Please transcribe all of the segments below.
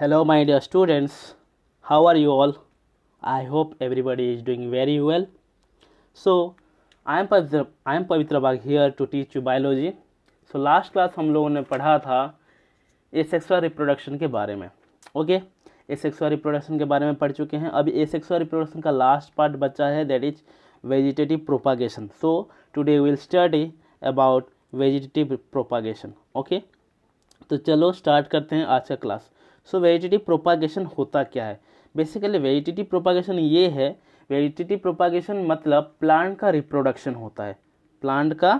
Hello my dear students how are you all I hope everybody is doing very well so I am Pavitra I am Pavitra Bag here to teach you biology so last class हम लोगों ने पढ़ा था ए asexual reproduction के बारे में okay ए asexual reproduction के बारे में पढ़ चुके हैं अभी ए सेक्सुअल रिप्रोडक्शन का लास्ट पार्ट बच्चा है that is vegetative propagation so today will study about vegetative propagation okay तो चलो स्टार्ट करते हैं आज का क्लास सो वेजिटेटिव प्रोपागेशन होता क्या है बेसिकली वेजिटेटिव प्रोपागेशन ये है वेजिटेटिव प्रोपागेशन मतलब प्लांट का रिप्रोडक्शन होता है प्लांट का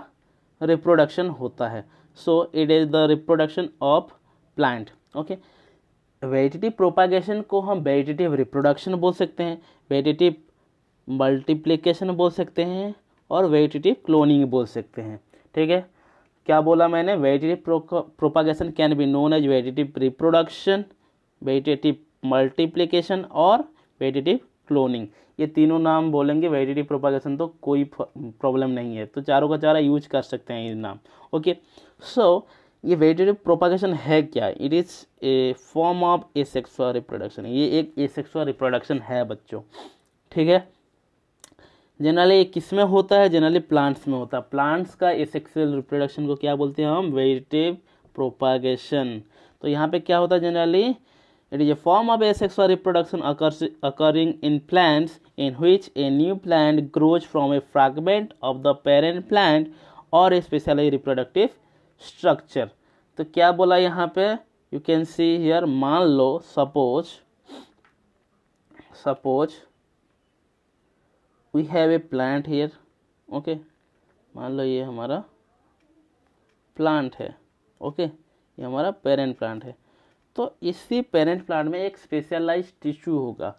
रिप्रोडक्शन होता है so it is the reproduction of plant okay vegetative propagation को हम वेजिटेटिव रिप्रोडक्शन बोल सकते हैं वेजिटेटिव मल्टीप्लीकेशन बोल सकते हैं और वेजिटेटिव क्लोनिंग बोल सकते हैं ठीक है क्या बोला मैंने vegetative propagation can be known as vegetative reproduction vegetative multiplication और वेजिटेटिव क्लोनिंग ये तीनों नाम बोलेंगे वेजिटेटिव प्रोपागेशन तो कोई प्रॉब्लम नहीं है तो चारों का चारा यूज कर सकते हैं ये नाम ओके सो so, ये वेजिटेटिव प्रोपागेशन है क्या it is a form of asexual reproduction ये एक ए सेक्सुअल रिप्रोडक्शन है बच्चों ठीक है जनरली ये किस में होता है जनरली प्लांट्स में होता है प्लांट्स का ए सेक्सुअल रिप्रोडक्शन को क्या बोलते हैं हम वेजिटेटिव प्रोपागेशन तो यहाँ पे क्या होता है generally It is a form of asexual reproduction occurs, occurring in plants in which a new plant grows from a fragment of the parent plant or a specially reproductive structure. तो क्या बोला यहाँ पे यू कैन सी हियर मान लो suppose suppose we have a plant here okay मान लो ये हमारा प्लांट है ओके okay? ये हमारा पेरेंट प्लांट है तो इसी पेरेंट प्लांट में एक स्पेशलाइज टिश्यू होगा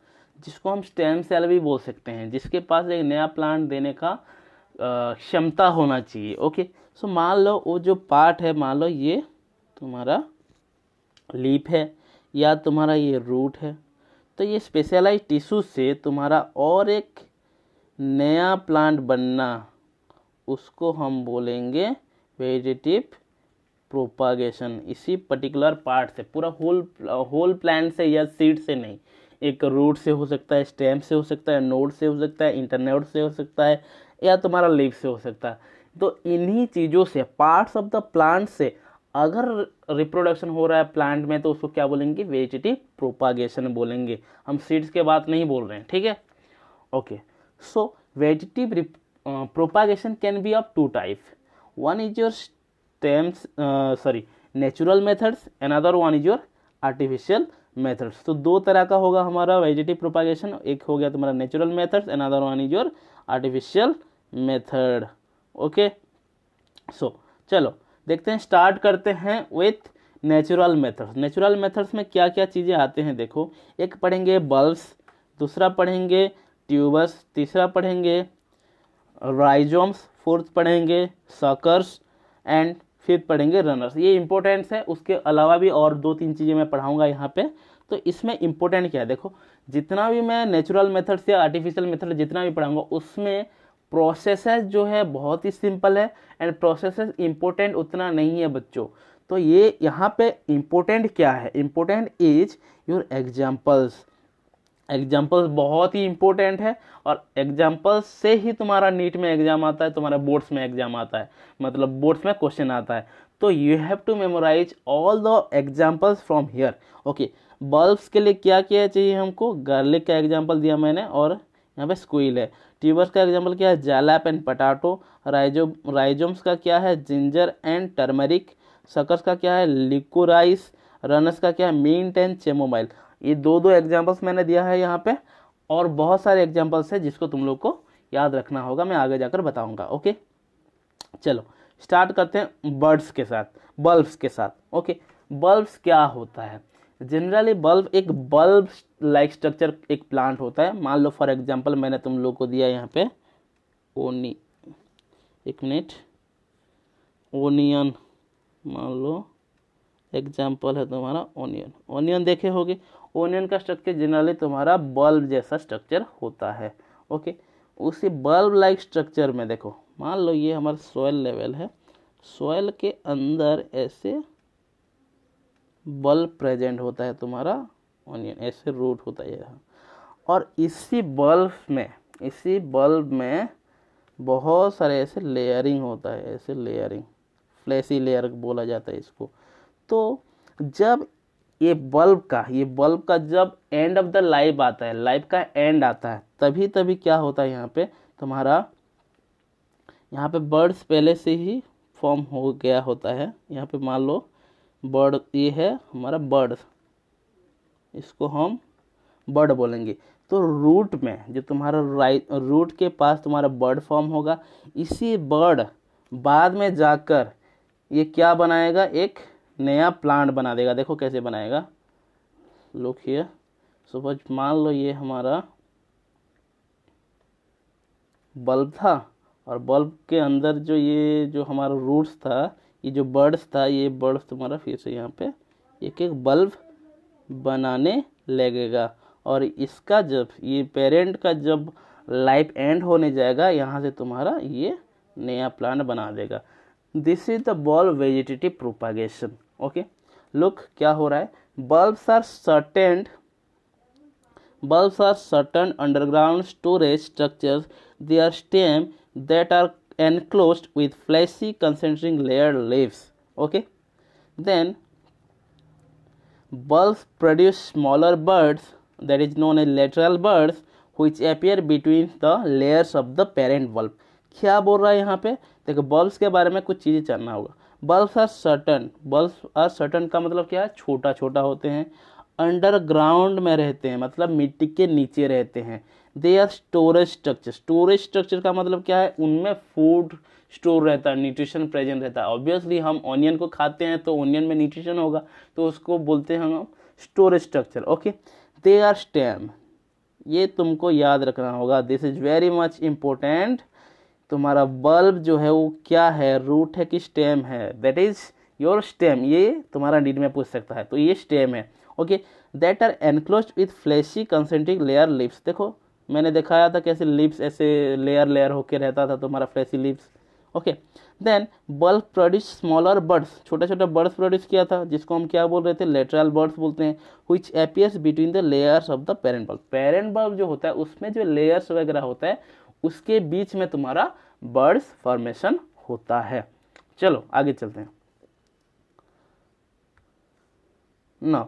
जिसको हम स्टेम सेल भी बोल सकते हैं जिसके पास एक नया प्लांट देने का क्षमता होना चाहिए ओके सो मान लो वो जो पार्ट है मान लो ये तुम्हारा लीप है या तुम्हारा ये रूट है तो ये स्पेशलाइज टिश्यू से तुम्हारा और एक नया प्लांट बनना उसको हम बोलेंगे वेजिटेटिव प्रोपागेशन इसी पर्टिकुलर पार्ट से पूरा होल होल प्लांट से या सीड से नहीं एक रूट से हो सकता है स्टेम से हो सकता है नोड से हो सकता है इंटरनेट से हो सकता है या तुम्हारा लीव से हो सकता है तो इन्हीं चीज़ों से पार्ट्स ऑफ द प्लांट से अगर रिप्रोडक्शन हो रहा है प्लांट में तो उसको क्या बोलेंगे वेजिटिव प्रोपागेशन बोलेंगे हम सीड्स के बात नहीं बोल रहे हैं ठीक है okay so vegetative propagation can be of two type one is your terms sorry natural methods another one is your artificial methods तो दो तरह का होगा हमारा वेजिटिव प्रोपागेशन एक हो गया तुम्हारा natural methods another one is your artificial method okay so चलो देखते हैं स्टार्ट करते हैं with natural methods natural methods में क्या क्या चीज़ें आते हैं देखो एक पढ़ेंगे बल्ब्स दूसरा पढ़ेंगे ट्यूबस तीसरा पढ़ेंगे राइजोम्स फोर्थ पढ़ेंगे सकर्स एंड फिर पढ़ेंगे रनर्स ये इंपॉर्टेंट है उसके अलावा भी और दो तीन चीज़ें मैं पढ़ाऊँगा यहाँ पे तो इसमें इंपॉर्टेंट क्या है देखो जितना भी मैं नेचुरल मेथड्स या आर्टिफिशियल मेथड जितना भी पढ़ाऊँगा उसमें प्रोसेस जो है बहुत ही सिंपल है एंड प्रोसेस इंपॉर्टेंट उतना नहीं है बच्चों तो ये यहाँ पे इम्पोर्टेंट क्या है important is your examples examples बहुत ही इंपॉर्टेंट है और एग्जाम्पल्स से ही तुम्हारा नीट में एग्जाम आता है तुम्हारा बोर्ड्स में एग्जाम आता है मतलब बोर्ड्स में क्वेश्चन आता है तो you have to memorise all the examples from here okay bulbs के लिए क्या किया चाहिए हमको गार्लिक का एग्जाम्पल दिया मैंने और यहाँ पे स्क्विल है ट्यूबर्स का एग्जाम्पल क्या है जैलैप एंड पटाटो राइजो राइजोम्स का क्या है जिंजर एंड टर्मरिक सकर्स का क्या है लिकोराइस रनस का क्या है मीन एंड चेमोबाइल ये दो दो एग्जाम्पल्स मैंने दिया है यहाँ पे और बहुत सारे एग्जाम्पल्स है जिसको तुम लोग को याद रखना होगा मैं आगे जाकर बताऊंगा ओके चलो स्टार्ट करते हैं बर्ड्स के साथ बल्ब्स के साथ ओके बल्ब्स क्या होता है जनरली बल्ब एक बल्ब लाइक स्ट्रक्चर एक प्लांट होता है मान लो फॉर एग्जाम्पल मैंने तुम लोग को दिया यहाँ पे ओनी एक मिनट ओनियन मान लो एग्जाम्पल है तुम्हारा ओनियन ओनियन देखे होगे ओनियन का स्ट्रक्चर जनरली तुम्हारा बल्ब जैसा स्ट्रक्चर होता है ओके उसी बल्ब लाइक स्ट्रक्चर में देखो मान लो ये हमारा सोयल लेवल है सोयल के अंदर ऐसे बल्ब प्रेजेंट होता है तुम्हारा ओनियन ऐसे रूट होता है यहाँ और इसी बल्ब में इसी बल्ब में बहुत सारे ऐसे लेयरिंग होता है ऐसे लेयरिंग फ्लैसी लेयर बोला जाता है इसको तो जब ये बल्ब का ये बल्ब का जब एंड ऑफ द लाइफ आता है लाइफ का एंड आता है तभी तभी क्या होता है यहाँ पे तुम्हारा यहाँ पे बर्ड्स पहले से ही फॉर्म हो गया होता है यहाँ पे मान लो बर्ड ये है हमारा बर्ड इसको हम बर्ड बोलेंगे तो रूट में जो तुम्हारा राइट रूट के पास तुम्हारा बर्ड फॉर्म होगा इसी बर्ड बाद में जाकर ये क्या बनाएगा एक नया प्लांट बना देगा देखो कैसे बनाएगा लुक हियर सपोज मान लो ये हमारा बल्ब था और बल्ब के अंदर जो ये जो हमारा रूट्स था ये जो बर्ड्स था ये बर्ड्स तुम्हारा फिर से यहाँ पे एक एक बल्ब बनाने लगेगा और इसका जब ये पेरेंट का जब लाइफ एंड होने जाएगा यहाँ से तुम्हारा ये नया प्लांट बना देगा this is the bulb vegetative propagation okay look क्या हो रहा है bulbs are certain bulbs are certain underground storage structure they are stem that are enclose with fleshy concentric layer leaves okay then bulb produce smaller buds that is known a lateral buds which appear between the layers of the parent bulb क्या बोल रहा है यहाँ पे देखो bulb के बारे में कुछ चीज़ें चलना होगा bulb are certain bulb are certain का मतलब क्या है छोटा छोटा होते हैं अंडरग्राउंड में रहते हैं मतलब मिट्टी के नीचे रहते हैं they are storage structure storage structure का मतलब क्या है उनमें फूड स्टोर रहता है न्यूट्रिशन प्रेजेंट रहता है ऑब्वियसली हम ऑनियन को खाते हैं तो ऑनियन में न्यूट्रिशन होगा तो उसको बोलते हैं हम storage structure okay they are stem ये तुमको याद रखना होगा this is very much important तुम्हारा बल्ब जो है वो क्या है रूट है कि स्टेम है दैट इज योर स्टेम ये तुम्हारा नीड में पूछ सकता है तो ये स्टेम है okay that are enclose with fleshy concentric layer leaves देखो मैंने दिखाया था कैसे लिप्स ऐसे लेयर लेयर होके रहता था तुम्हारा fleshy leaves okay then bulb produce smaller buds छोटे छोटे बर्ड्स प्रोड्यूस किया था जिसको हम क्या बोल रहे थे लेटरल बर्ड्स बोलते हैं which appears between the layers of the parent bulb parent bulb जो होता है उसमें जो लेयर्स वगैरह होता है उसके बीच में तुम्हारा बर्ड्स फॉर्मेशन होता है चलो आगे चलते हैं now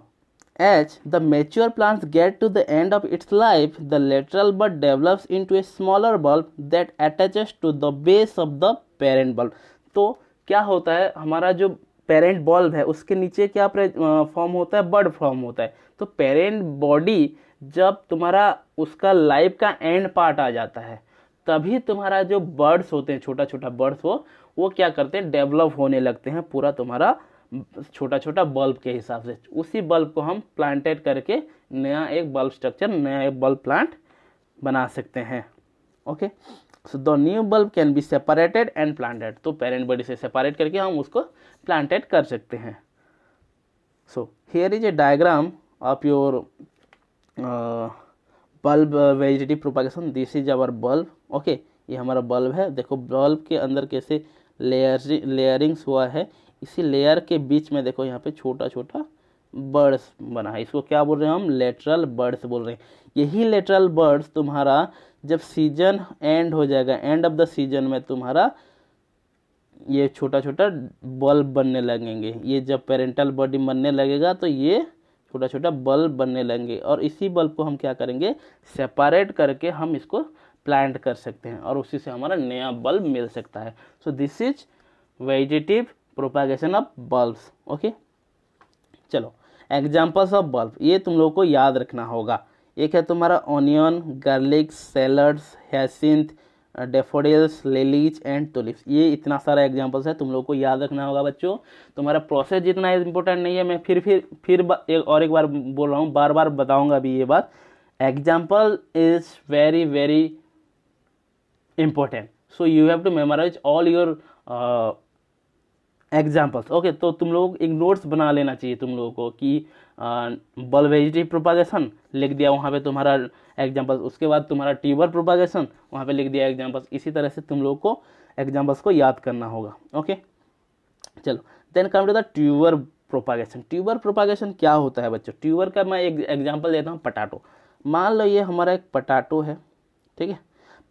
as the mature plants get to the end of its life the lateral bud develops into a smaller bulb that attaches to the base of the parent bulb तो क्या होता है हमारा जो पेरेंट बल्ब है उसके नीचे क्या फॉर्म होता है बर्ड फॉर्म होता है तो पेरेंट बॉडी जब तुम्हारा उसका लाइफ का एंड पार्ट आ जाता है तभी तुम्हारा जो बर्ड्स होते हैं छोटा छोटा बर्ड्स वो वो क्या करते हैं डेवलप होने लगते हैं पूरा तुम्हारा छोटा छोटा बल्ब के हिसाब से उसी बल्ब को हम प्लांटेड करके नया एक बल्ब स्ट्रक्चर नया एक बल्ब प्लांट बना सकते हैं okay so the new bulb can be separated and planted तो पेरेंट बॉडी से सेपरेट करके हम उसको प्लांटेड कर सकते हैं so here is a diagram of your bulb vegetative propagation this is our bulb okay ये हमारा बल्ब है देखो बल्ब के अंदर कैसे लेयर लेयरिंग्स हुआ है इसी लेयर के बीच में देखो यहाँ पे छोटा छोटा बर्ड्स बना है इसको क्या बोल रहे हैं हम लेटरल बर्ड्स बोल रहे हैं यही लेटरल बर्ड्स तुम्हारा जब सीजन एंड हो जाएगा एंड ऑफ द सीजन में तुम्हारा ये छोटा छोटा बल्ब बनने लगेंगे ये जब पेरेंटल बॉडी बनने लगेगा तो ये छोटा छोटा बल्ब बनने लगेंगे और इसी बल्ब को हम क्या करेंगे सेपरेट करके हम इसको प्लांट कर सकते हैं और उसी से हमारा नया बल्ब मिल सकता है so this is vegetative propagation of bulbs okay चलो एग्जाम्पल्स ऑफ बल्ब ये तुम लोगों को याद रखना होगा एक है तुम्हारा onion garlic shallots hyacinth daffodils lilies and tulips ये इतना सारा एग्जाम्पल्स है तुम लोग को याद रखना होगा बच्चों तुम्हारा प्रोसेस जितना इम्पोर्टेंट नहीं है मैं फिर फिर फिर एक और एक बार बोल रहा हूँ बार बार बताऊँगा अभी ये बात example is very very important so you have to memorise all your examples okay तो तुम लोग एक नोट्स बना लेना चाहिए तुम लोगों को कि बल वेजिटिव प्रोपागेशन लिख दिया वहाँ पे तुम्हारा एग्जाम्पल उसके बाद तुम्हारा ट्यूबर प्रोपागेशन वहाँ पे लिख दिया एग्जाम्पल्स इसी तरह से तुम लोग को एग्जाम्पल्स को याद करना होगा ओके चलो then come to the tuber propagation tuber propagation क्या होता है बच्चों ट्यूबर का मैं एक एग्जाम्पल देता हूँ पटाटो मान लो ये हमारा एक पटाटो है ठीक है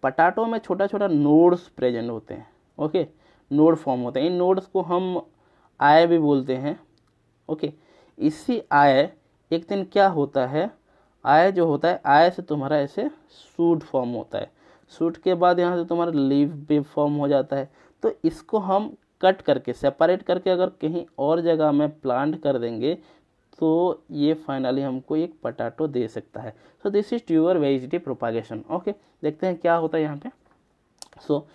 पटाटो में छोटा छोटा नोड्स प्रेजेंट होते हैं ओके नोड फॉर्म होते हैं इन नोड्स को हम आय भी बोलते हैं ओके इससे आय एक दिन क्या होता है आय जो होता है आय से तुम्हारा ऐसे सूट फॉर्म होता है सूट के बाद यहाँ से तुम्हारा लीव भी फॉर्म हो जाता है तो इसको हम कट करके सेपरेट करके अगर कहीं और जगह में प्लांट कर देंगे तो ये फाइनली हमको एक पटाटो दे सकता है so this is tuber vegetative propagation okay देखते हैं क्या होता है यहाँ पे सो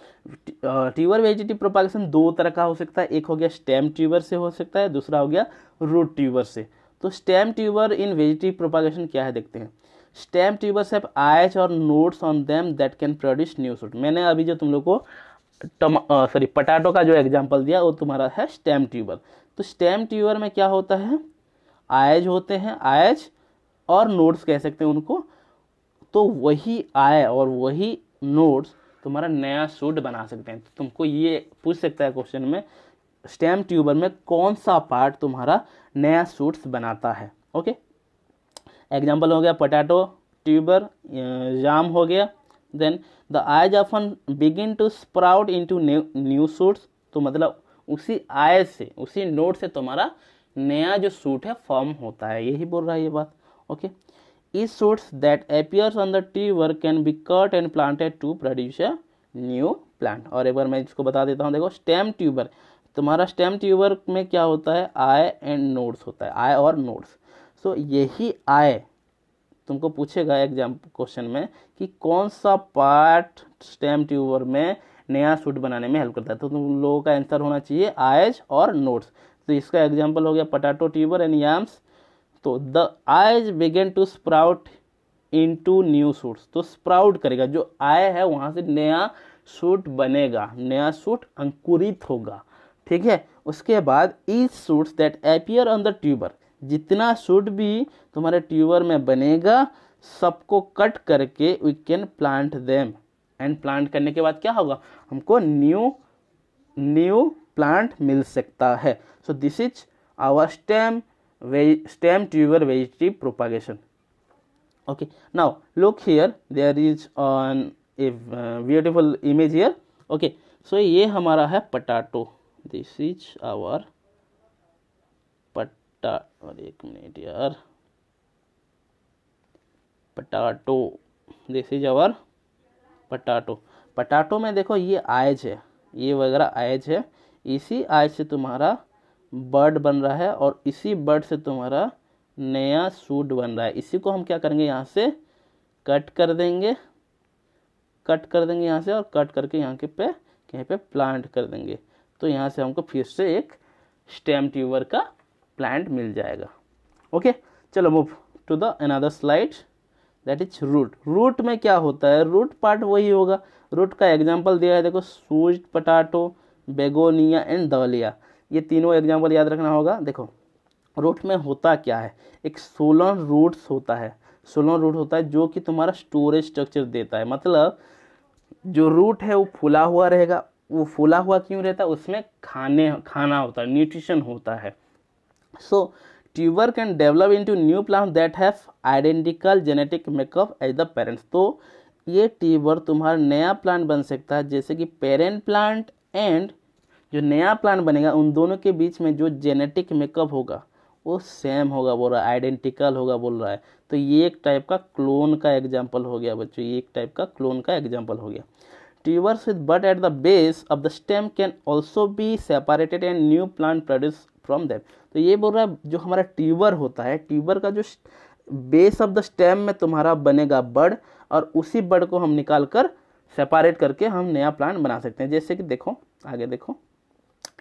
ट्यूबर वेजिटिव प्रोपागेशन दो तरह का हो सकता है एक हो गया स्टेम ट्यूबर से हो सकता है दूसरा हो गया रूट ट्यूबर से तो stem tuber in vegetative propagation क्या है देखते हैं स्टेम ट्यूबर्स हैव आयच और nodes on them that can produce new shoots मैंने अभी जो तुम लोग को सॉरी पटाटो का जो एग्जाम्पल दिया वो तुम्हारा है स्टेम ट्यूबर तो स्टेम ट्यूबर में क्या होता है आयज होते हैं आयज और नोट्स कह सकते हैं उनको तो वही आय और वही नोट्स तुम्हारा नया सूट बना सकते हैं तो तुमको ये पूछ सकता है क्वेश्चन में स्टेम ट्यूबर में कौन सा पार्ट तुम्हारा नया सूट्स बनाता है ओके एग्जाम्पल हो गया पोटैटो ट्यूबर जाम हो गया then the eye often begin to sprout into new shoots तो मतलब उसी आय से उसी नोट से तुम्हारा नया जो सूट है फॉर्म होता है यही बोल रहा है ये बात okay okay? shoots that appears on the tree work can be cut and planted to produce a new plant और एक बार मैं इसको बता देता हूँ देखो स्टेम ट्यूबर तुम्हारा स्टेम ट्यूबर में क्या होता है आय एंड नोड्स होता है आय और नोड्स सो यही आय तुमको पूछेगा एग्जाम क्वेश्चन में कि कौन सा पार्ट स्टेम ट्यूबर में नया सूट बनाने में हेल्प करता है तो तुम लोगों का आंसर होना चाहिए आयज और नोट्स तो इसका एग्जाम्पल हो गया पटाटो ट्यूबर एंड याम्स तो the eyes begin to sprout into new shoots तो स्प्राउट करेगा जो आय है वहाँ से नया सूट बनेगा नया सूट अंकुरित होगा ठीक है उसके बाद each shoot that appear on the tuber जितना सूट भी तुम्हारे ट्यूबर में बनेगा सबको कट करके we can plant them and plant करने के बाद क्या होगा हमको न्यू न्यू प्लांट मिल सकता है so this is our stem stem tuber vegetative propagation okay now look here there is on a uh, beautiful image here okay so ये हमारा है पटाटो दिस इज आवर पटा और एक मिनट यार potato this is our potato potato में देखो ये आयज है ये वगैरह आयज है इसी आयज से तुम्हारा बर्ड बन रहा है और इसी बर्ड से तुम्हारा नया सूट बन रहा है इसी को हम क्या करेंगे यहाँ से कट कर देंगे कट कर देंगे यहाँ से और कट करके यहाँ के पे यहीं पे प्लांट कर देंगे तो यहाँ से हमको फिर से एक स्टेम ट्यूबर का प्लांट मिल जाएगा ओके चलो move to the another slide that is root root में क्या होता है रूट पार्ट वही होगा रूट का एग्जाम्पल दिया है देखो सूज पटाटो बेगोनिया एंड दलिया ये तीनों एग्जाम्पल याद रखना होगा देखो रूट में होता क्या है एक सोलर रूट्स होता है सोलन रूट होता है जो कि तुम्हारा स्टोरेज स्ट्रक्चर देता है मतलब जो रूट है वो फुला हुआ रहेगा वो फुला हुआ क्यों रहता है उसमें खाने खाना होता है न्यूट्रिशन होता है so tuber can develop into new plant that have identical genetic makeup as the parents तो ये ट्यूबर तुम्हारा नया प्लांट बन सकता है जैसे कि पेरेंट प्लांट एंड जो नया प्लान बनेगा उन दोनों के बीच में जो जेनेटिक मेकअप होगा वो सेम होगा बोल रहा है आइडेंटिकल होगा बोल रहा है तो ये एक टाइप का क्लोन का एग्जाम्पल हो गया बच्चों ये एक टाइप का क्लोन का एग्जाम्पल हो गया tubers with buds at the base of the stem can also be separated and new plant produce from them तो ये बोल रहा है जो हमारा ट्यूबर होता है ट्यूबर का जो बेस ऑफ द स्टेम में तुम्हारा बनेगा बर्ड और उसी बर्ड को हम निकाल कर सेपारेट करके हम नया प्लांट बना सकते हैं जैसे कि देखो आगे देखो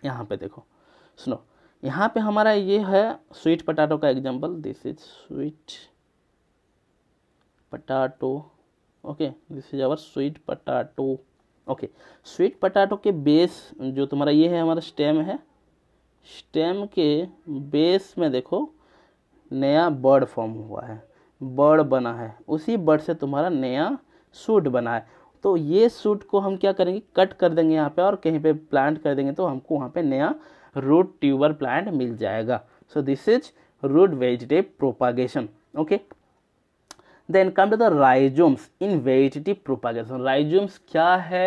यहाँ पे देखो सुनो यहाँ पे हमारा ये है स्वीट पटाटो का example this is sweet potato okay this is our sweet potato okay sweet potato के बेस जो तुम्हारा ये है हमारा स्टेम है स्टेम के बेस में देखो नया बर्ड फॉर्म हुआ है बर्ड बना है उसी बर्ड से तुम्हारा नया सूट बना है तो ये सूट को हम क्या करेंगे कट कर देंगे यहाँ पे और कहीं पे प्लांट कर देंगे तो हमको वहाँ पे नया रूट ट्यूबर प्लांट मिल जाएगा so this is root vegetative propagation okay then come to the rhizomes in vegetative propagation rhizomes क्या है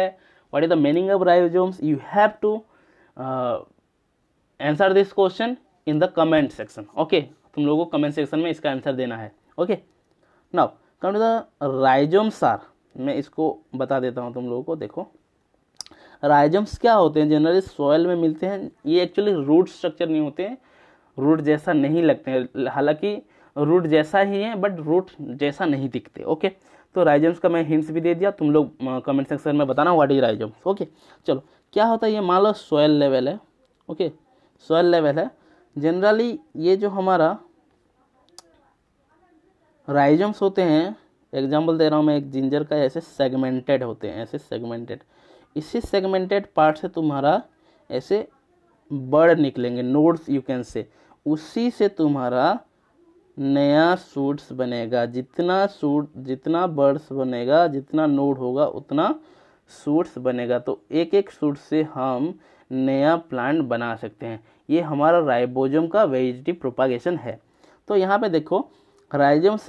what is the meaning of rhizomes you have to answer this question in the comment section okay तुम लोगों को comment section में इसका answer देना है okay now come to the rhizomes are मैं इसको बता देता हूँ तुम लोगों को देखो राइजम्स क्या होते हैं जनरली सॉयल में मिलते हैं ये एक्चुअली रूट स्ट्रक्चर नहीं होते हैं रूट जैसा नहीं लगते हैं हालांकि रूट जैसा ही है बट रूट जैसा नहीं दिखते ओके तो राइजम्स का मैं हिंट्स भी दे दिया तुम लोग कमेंट सेक्शन में बताना व्हाट इज राइजम्स ओके चलो क्या होता है ये मान लो सॉयल लेवल है ओके सॉयल लेवल है जनरली ये जो हमारा राइजम्स होते हैं एग्जाम्पल दे रहा हूँ मैं एक जिंजर का ऐसे सेगमेंटेड होते हैं ऐसे सेगमेंटेड इसी सेगमेंटेड पार्ट से तुम्हारा ऐसे बर्ड निकलेंगे नोड्स यू कैन से उसी से तुम्हारा नया सूट्स बनेगा जितना सूट जितना बर्ड्स बनेगा जितना नोड होगा उतना सूट्स बनेगा तो एक एक सूट से हम नया प्लांट बना सकते हैं ये हमारा राइबोजम का वेजिटिव प्रोपागेशन है तो यहाँ पे देखो rhizomes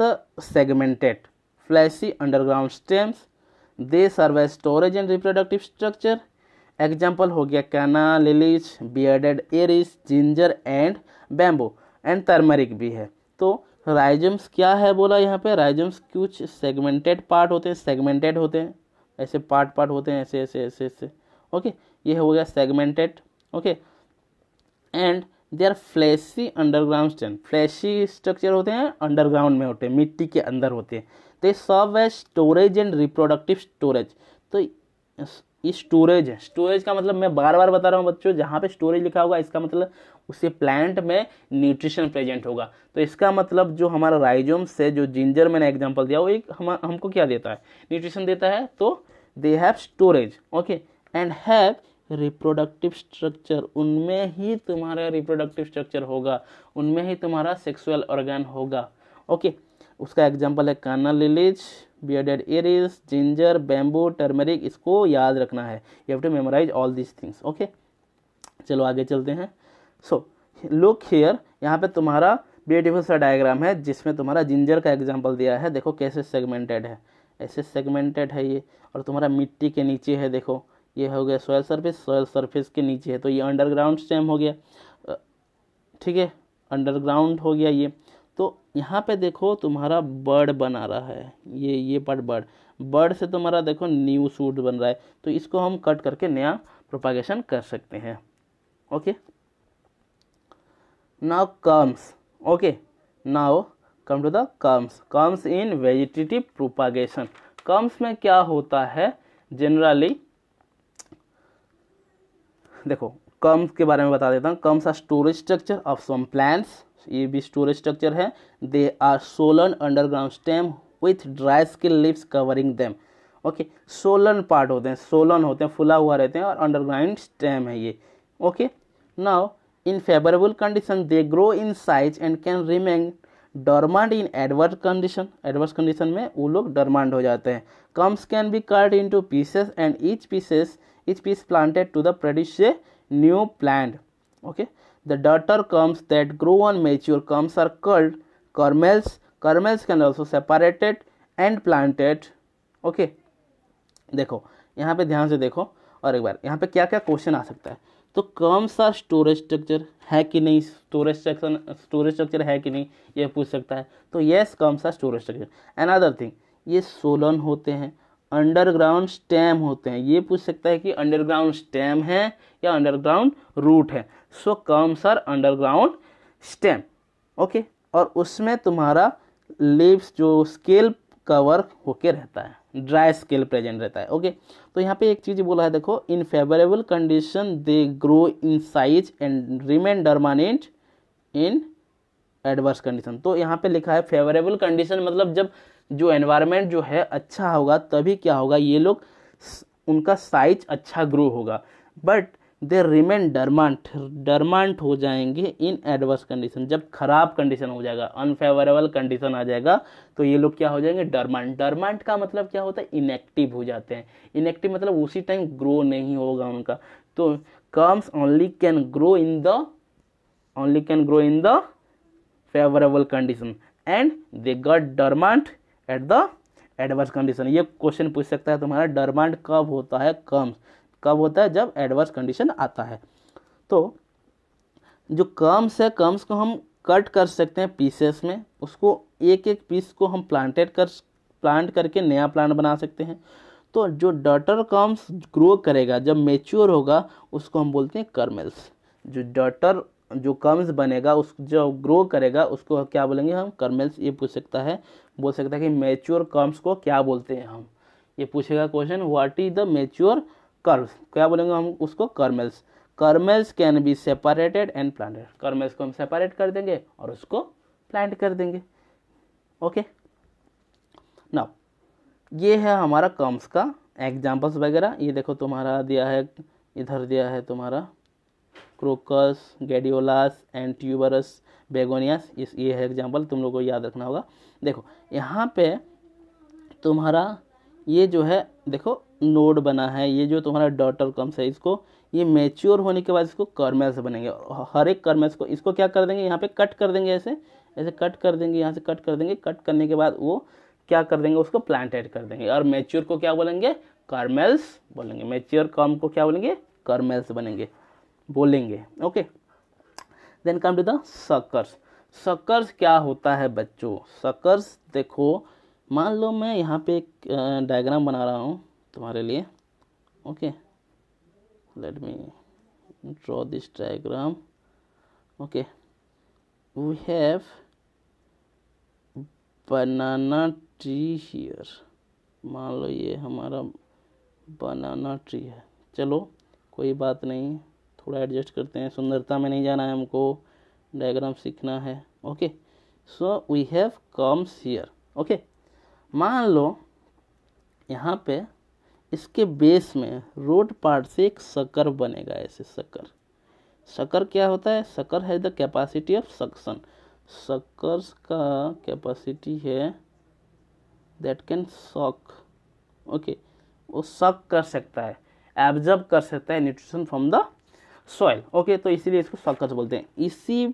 segmented fleshy underground stems they serve storage and reproductive structure example हो गया canna lilies bearded iris ginger and bamboo and turmeric भी है तो राइजम्स क्या है बोला यहाँ पे राइजम्स कुछ सेगमेंटेड पार्ट होते हैं सेगमेंटेड होते हैं ऐसे पार्ट पार्ट होते हैं ऐसे ऐसे ऐसे ऐसे ओके ये हो गया segmented okay and they are fleshy underground stems fleshy structure होते हैं अंडरग्राउंड में होते हैं मिट्टी के अंदर होते हैं they serve as storage and reproductive storage तो ये स्टोरेज है स्टोरेज का मतलब मैं बार बार बता रहा हूँ बच्चों जहाँ पे स्टोरेज लिखा होगा इसका मतलब उसे प्लांट में न्यूट्रिशन प्रेजेंट होगा तो इसका मतलब जो हमारा राइजोम से जो जिंजर मैंने एग्जाम्पल दिया वो एक हम हमको क्या देता है न्यूट्रिशन देता है तो they have storage okay and have reproductive structure उनमें ही तुम्हारा रिप्रोडक्टिव स्ट्रक्चर होगा उनमें ही तुम्हारा सेक्सुअल ऑर्गन होगा ओके okay. उसका एग्जाम्पल है canna lilies bearded iris ginger bamboo turmeric इसको याद रखना है you have to memorise all these things okay चलो आगे चलते हैं सो लुक हेयर यहाँ पे तुम्हारा ब्यूटीफुल सा डायग्राम है जिसमें तुम्हारा जिंजर का एग्जाम्पल दिया है देखो कैसे सेगमेंटेड है ऐसे सेगमेंटेड है ये और तुम्हारा मिट्टी के नीचे है देखो ये हो गया सोयल सर्फिस सोयल सर्फिस के नीचे है तो ये अंडरग्राउंड स्टेम हो गया ठीक है अंडरग्राउंड हो गया ये तो यहाँ पे देखो तुम्हारा बर्ड बना रहा है ये ये पार्ट बर्ड बर्ड से तुम्हारा देखो न्यू सूट बन रहा है तो इसको हम कट करके नया प्रोपागेशन कर सकते हैं okay now corms okay now come to the corms corms in vegetative propagation corms में क्या होता है जनरली देखो कम्स के बारे में बता देता हूँ corms are storage structure of some plants ये भी स्टोरेज स्ट्रक्चर है they are swollen underground stem with dry scaly leaves covering them okay swollen part होते हैं सोलन होते हैं फुला हुआ रहते हैं और अंडरग्राउंड स्टेम है ये okay now in favourable condition they grow in size and can remain dormant in adverse condition adverse condition में वो लोग डरमांड हो जाते हैं corms can be cut to pieces and each pieces each piece planted to the produce a new plant okay The daughter culms that grow on mature culms are called kernels. Kernels can also separated and planted. Okay. देखो यहाँ पे ध्यान से देखो और एक बार यहाँ पे क्या क्या क्वेश्चन आ सकता है तो कर्म्स आर स्टोरेज स्ट्रक्चर है कि नहीं स्टोरेज स्ट्रक्चर स्टोरेज स्ट्रक्चर है कि नहीं ये पूछ सकता है तो yes corms are storage structure and other thing ये सोलन होते हैं अंडरग्राउंड स्टेम होते हैं ये पूछ सकता है कि अंडरग्राउंड स्टेम है या अंडरग्राउंड रूट है so corms are underground stem okay और उसमें तुम्हारा लिप्स जो स्केल कवर होके रहता है ड्राई स्केल प्रेजेंट रहता है ओके तो यहाँ पे एक चीज़ बोला है देखो in favourable condition they grow in size and remain dormant in adverse condition तो यहाँ पे लिखा है फेवरेबल कंडीशन मतलब जब जो एनवायरमेंट जो है अच्छा होगा तभी क्या होगा ये लोग उनका साइज अच्छा ग्रो होगा बट दे रिमेन डरमांट डरमांट हो जाएंगे इन एडवर्स कंडीशन जब खराब कंडीशन हो जाएगा अनफेवरेबल कंडीशन आ जाएगा तो ये लोग क्या हो जाएंगे डरमांट डरमांट का मतलब क्या होता है इनएक्टिव हो जाते हैं इनएक्टिव मतलब उसी टाइम ग्रो नहीं होगा उनका तो corms only can grow in the only can grow in the favourable condition and they get dormant at the adverse condition ये क्वेश्चन पूछ सकता है तुम्हारा डरमांड कब होता है कर्म्स कब होता है जब एडवर्स कंडीशन आता है तो जो कर्म्स है कर्म्स को हम कट कर सकते हैं पीसेस में उसको एक एक पीस को हम प्लांटेड कर प्लांट करके नया प्लांट बना सकते हैं तो जो डटर कर्म्स ग्रो करेगा जब मेच्योर होगा उसको हम बोलते हैं कर्मेल्स जो डटर जो कर्म्स बनेगा उस जो ग्रो करेगा उसको क्या बोलेंगे हम कर्मेल्स ये पूछ सकता है बोल सकता है कि मेच्योर कर्म्स को क्या बोलते हैं हम ये पूछेगा question what is the mature corms क्या बोलेंगे हम उसको cormels cormels can be separated and planted cormels को हम सेपरेट कर देंगे और उसको प्लांट कर देंगे ओके नाउ ये है हमारा कर्म्स का एग्जाम्पल्स वगैरह ये देखो तुम्हारा दिया है इधर दिया है तुम्हारा crocus gladiolus and tuberous begonias इस ये है एग्जाम्पल तुम लोग को याद रखना होगा देखो यहाँ पे तुम्हारा ये जो है देखो नोड बना है ये जो तुम्हारा डॉटर कम्स है इसको ये मेच्योर होने के बाद इसको कर्मेल्स बनेंगे हर एक कर्मेल्स को इसको क्या कर देंगे यहाँ पे कट कर देंगे ऐसे ऐसे कट कर देंगे यहाँ से कट कर देंगे कट करने के बाद वो क्या कर देंगे उसको प्लांटेड कर देंगे और मेच्योर को क्या बोलेंगे कर्मेल्स बोलेंगे मेच्योर कॉम को क्या बोलेंगे कर्मेल्स बनेंगे बोलेंगे okay then come to the suckers suckers क्या होता है बच्चों सकर्स देखो मान लो मैं यहाँ पे एक डायग्राम बना रहा हूँ तुम्हारे लिए okay let me draw this diagram okay we have banana tree here मान लो ये हमारा बनाना ट्री है चलो कोई बात नहीं थोड़ा एडजस्ट करते हैं सुंदरता में नहीं जाना है हमको डायग्राम सीखना है okay so we have comes here okay मान लो यहाँ पे इसके बेस में रोड पार्ट से एक शकर बनेगा ऐसे सकर शकर क्या होता है शकर है the capacity of suction sucker का कैपेसिटी है दैट कैन सॉक ओके वो सक कर सकता है एब्जर्व कर सकता है nutrition from the soil okay तो इसीलिए इसको सकर बोलते हैं इसी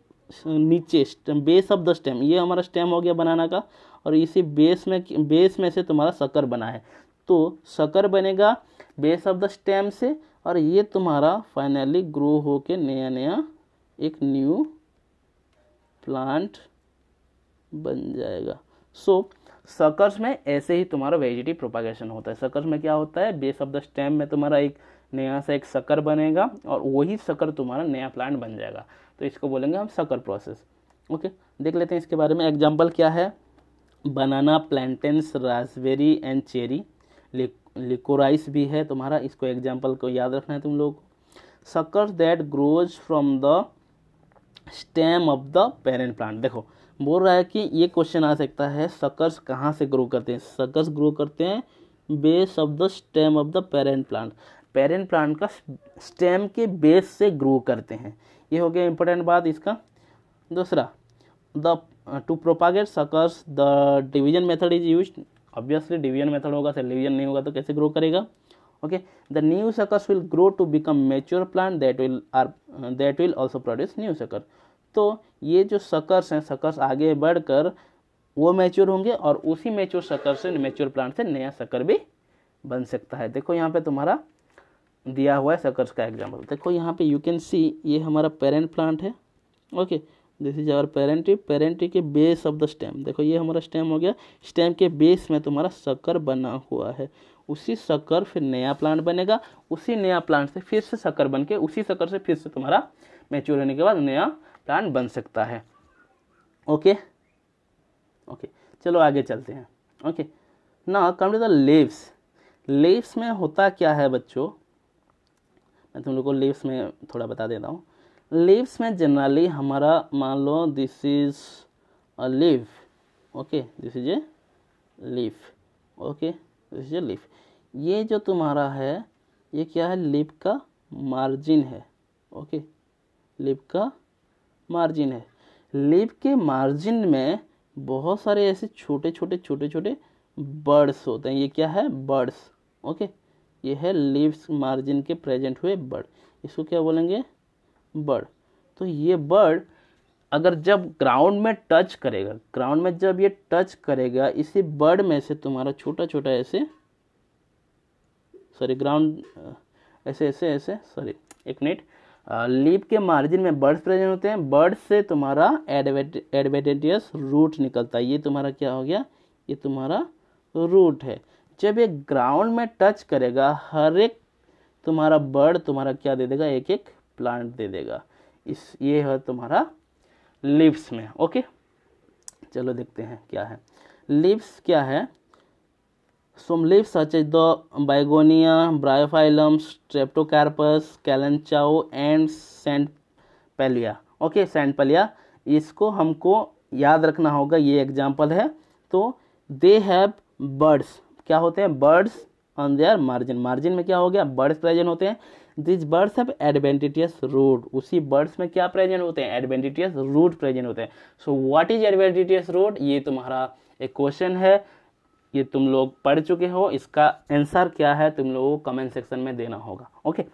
नीचे stem base of the stem ये हमारा स्टेम हो गया बनाना का और इसी बेस में बेस में से तुम्हारा सकर बना है तो शकर बनेगा बेस ऑफ द स्टेम से और ये तुम्हारा फाइनली ग्रो होके नया नया एक न्यू प्लांट बन जाएगा सो so, सकर्स में ऐसे ही तुम्हारा वेजिटी प्रोपागेशन होता है सकर्स में क्या होता है बेस ऑफ द स्टेम में तुम्हारा एक नया सा एक सकर बनेगा और वही सकर तुम्हारा नया प्लांट बन जाएगा तो इसको बोलेंगे हम सकर प्रोसेस ओके देख लेते हैं इसके बारे में एग्जाम्पल क्या है banana plantains raspberry and cherry liquorice भी है तुम्हारा इसको एग्जाम्पल को याद रखना है तुम लोग sucker that grows from the stem of the parent plant देखो बोल रहा है कि ये क्वेश्चन आ सकता है सकर्स कहाँ से ग्रो करते हैं सकर्स ग्रो करते हैं base of the stem of the parent plant parent plant का स्टेम के बेस से ग्रो करते हैं ये हो गया इंपॉर्टेंट बात इसका दूसरा the to propagate suckers the division method is use obviously division method होगा सेल डिवीजन नहीं होगा तो कैसे ग्रो करेगा okay the new suckers will grow to become mature plant that will are that will also produce new sucker तो ये जो suckers हैं सकर्स आगे बढ़कर वो मेच्योर होंगे और उसी मेच्योर सकर से मेच्योर प्लांट से नया सकर भी बन सकता है देखो यहाँ पे तुम्हारा दिया हुआ है सकर्स का एग्जाम्पल देखो यहाँ पे यू कैन सी ये हमारा पेरेंट प्लांट है okay this is our parent tree parent tree के बेस ऑफ द स्टेम देखो ये हमारा स्टेम हो गया स्टेम के बेस में तुम्हारा शक्कर बना हुआ है उसी शक्कर फिर नया प्लांट बनेगा उसी नया प्लांट से फिर से शक्कर बन के उसी शक्कर से फिर से तुम्हारा मेच्योर होने के बाद नया प्लांट बन सकता है ओके ओके चलो आगे चलते हैं ओके ना come to the leaves leaves में होता क्या है बच्चों मैं तुम लोग को लेव्स में थोड़ा बता देता हूँ लीव्स में जनरली हमारा मान लो this is a leaf okay this is a leaf okay this is a leaf ये जो तुम्हारा है ये क्या है लिप का मार्जिन है ओके लिप का मार्जिन है लिप के मार्जिन में बहुत सारे ऐसे छोटे छोटे छोटे छोटे बर्ड्स होते हैं ये क्या है बर्ड्स ओके ये है लिप्स मार्जिन के प्रेजेंट हुए बर्ड इसको क्या बोलेंगे बर्ड तो ये बर्ड अगर जब ग्राउंड में टच करेगा ग्राउंड में जब ये टच करेगा इसी बर्ड में से तुम्हारा छोटा छोटा ऐसे सॉरी ग्राउंड ऐसे ऐसे ऐसे सॉरी एक मिनट लीप के मार्जिन में बर्ड्स प्रेजेंट होते हैं बर्ड से तुम्हारा एडवेटेटियस रूट निकलता है ये तुम्हारा क्या हो गया ये तुम्हारा रूट है जब ये ग्राउंड में टच करेगा हर एक तुम्हारा बर्ड तुम्हारा क्या दे देगा एक एक प्लांट दे देगा इस ये है तुम्हारा लिप्स में ओके चलो देखते हैं क्या है लिप्स क्या है some leaves such the begonia bryophyllum streptocarpus kalanchoe and saint sandpalia. Okay saintpaulia इसको हमको याद रखना होगा ये एग्जाम्पल है तो दे हैव बर्ड्स क्या होते हैं buds on their margin margin में क्या हो गया बर्ड्स प्रेजेंट होते हैं these buds have adventitious root उसी बर्ड्स में क्या प्रेजेंट होते हैं एडवेंटिटियस रूट प्रेजेंट होते हैं so what is adventitious root ये तुम्हारा एक क्वेश्चन है ये तुम लोग पढ़ चुके हो इसका आंसर क्या है तुम लोगों को कमेंट सेक्शन में देना होगा okay